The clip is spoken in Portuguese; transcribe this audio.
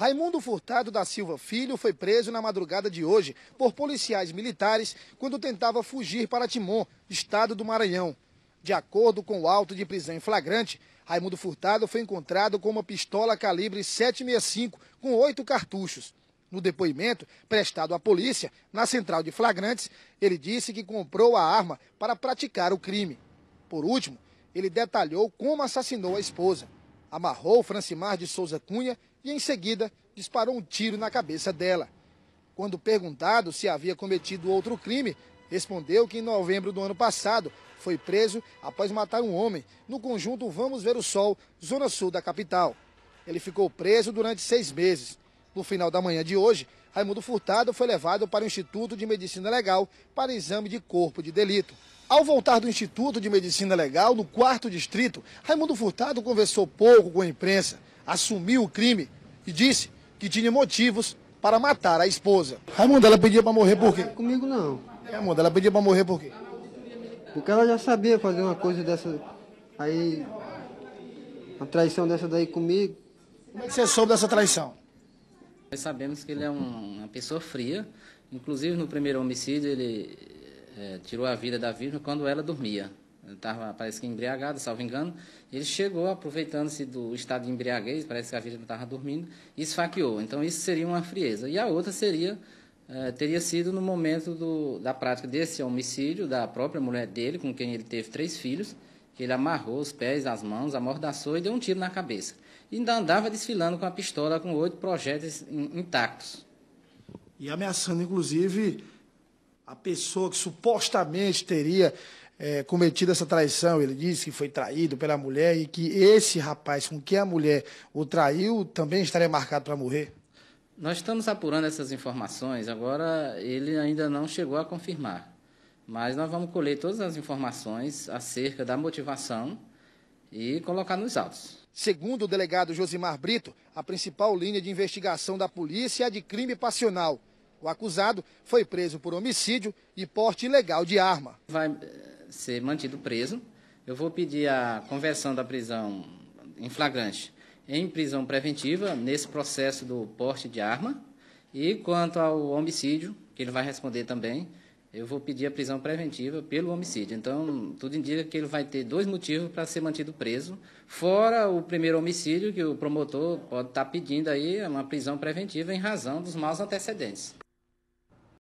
Raimundo Furtado da Silva Filho foi preso na madrugada de hoje por policiais militares quando tentava fugir para Timon, estado do Maranhão. De acordo com o auto de prisão em flagrante, Raimundo Furtado foi encontrado com uma pistola calibre 7,65 com oito cartuchos. No depoimento prestado à polícia, na central de flagrantes, ele disse que comprou a arma para praticar o crime. Por último, ele detalhou como assassinou a esposa. Amarrou Francimar de Souza Cunha e, em seguida, disparou um tiro na cabeça dela. Quando perguntado se havia cometido outro crime, respondeu que em novembro do ano passado foi preso após matar um homem no conjunto Vamos Ver o Sol, zona sul da capital. Ele ficou preso durante seis meses. No final da manhã de hoje, Raimundo Furtado foi levado para o Instituto de Medicina Legal para exame de corpo de delito. Ao voltar do Instituto de Medicina Legal, no quarto distrito, Raimundo Furtado conversou pouco com a imprensa, assumiu o crime e disse que tinha motivos para matar a esposa. Raimundo, ela pedia para morrer por quê? Comigo não. Raimundo, ela pedia para morrer por quê? Porque ela já sabia fazer uma coisa dessa. Aí. Uma traição dessa daí comigo. Como é que você soube dessa traição? Nós sabemos que ele é um, uma pessoa fria. Inclusive, no primeiro homicídio, ele é, tirou a vida da vítima quando ela dormia estava, parece que embriagado, salvo engano. Ele chegou, aproveitando-se do estado de embriaguez, parece que a vítima estava dormindo, e esfaqueou. Então, isso seria uma frieza. E a outra seria, eh, teria sido no momento do, da prática desse homicídio, da própria mulher dele, com quem ele teve três filhos, que ele amarrou os pés, as mãos, amordaçou e deu um tiro na cabeça. E ainda andava desfilando com a pistola com oito projéteis intactos. E ameaçando, inclusive, a pessoa que supostamente teria é, cometido essa traição. Ele disse que foi traído pela mulher e que esse rapaz com quem a mulher o traiu também estaria marcado para morrer? Nós estamos apurando essas informações, agora ele ainda não chegou a confirmar. Mas nós vamos colher todas as informações acerca da motivação e colocar nos autos. Segundo o delegado Josimar Brito, a principal linha de investigação da polícia é a de crime passional. O acusado foi preso por homicídio e porte ilegal de arma. Vai eh, ser mantido preso. Eu vou pedir a conversão da prisão em flagrante em prisão preventiva nesse processo do porte de arma. E quanto ao homicídio, que ele vai responder também, eu vou pedir a prisão preventiva pelo homicídio. Então, tudo indica que ele vai ter dois motivos para ser mantido preso, fora o primeiro homicídio, que o promotor pode estar tá pedindo aí uma prisão preventiva em razão dos maus antecedentes.